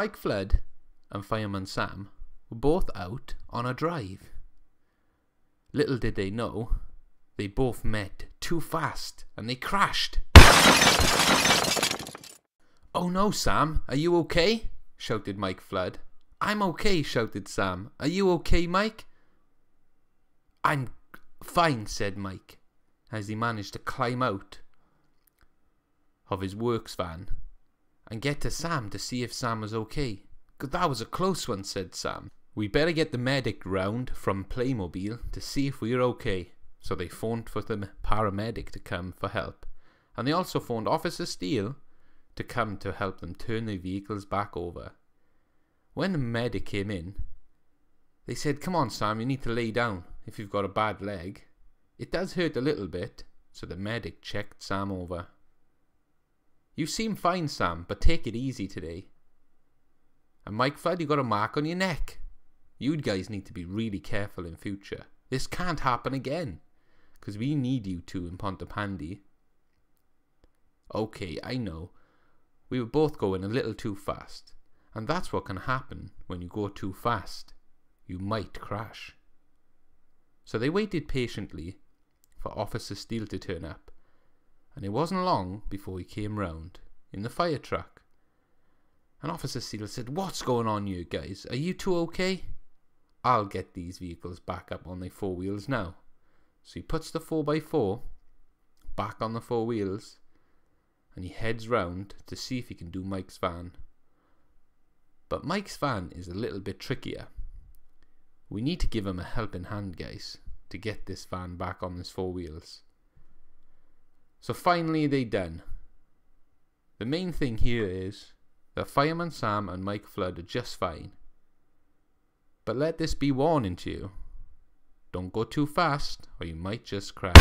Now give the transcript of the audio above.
Mike Flood and Fireman Sam were both out on a drive. Little did they know, they both met too fast and they crashed. oh no, Sam, are you okay? shouted Mike Flood. I'm okay, shouted Sam. Are you okay, Mike? I'm fine, said Mike, as he managed to climb out of his works van and get to Sam to see if Sam was okay. that was a close one, said Sam. We better get the medic round from Playmobil to see if we're okay. So they phoned for the paramedic to come for help. And they also phoned Officer Steele to come to help them turn their vehicles back over. When the medic came in, they said, Come on, Sam, you need to lay down if you've got a bad leg. It does hurt a little bit, so the medic checked Sam over. You seem fine, Sam, but take it easy today. And Mike Flood, you got a mark on your neck. You guys need to be really careful in future. This can't happen again. Because we need you two in Pontypandy. Okay, I know. We were both going a little too fast. And that's what can happen when you go too fast. You might crash. So they waited patiently for Officer Steele to turn up and it wasn't long before he came round in the fire truck. And Officer Seal said, What's going on you guys? Are you two okay? I'll get these vehicles back up on their four wheels now. So he puts the 4x4 back on the four wheels and he heads round to see if he can do Mike's van. But Mike's van is a little bit trickier. We need to give him a helping hand, guys, to get this van back on his four wheels. So finally they done. The main thing here is that Fireman Sam and Mike Flood are just fine. But let this be warning to you. Don't go too fast or you might just crash.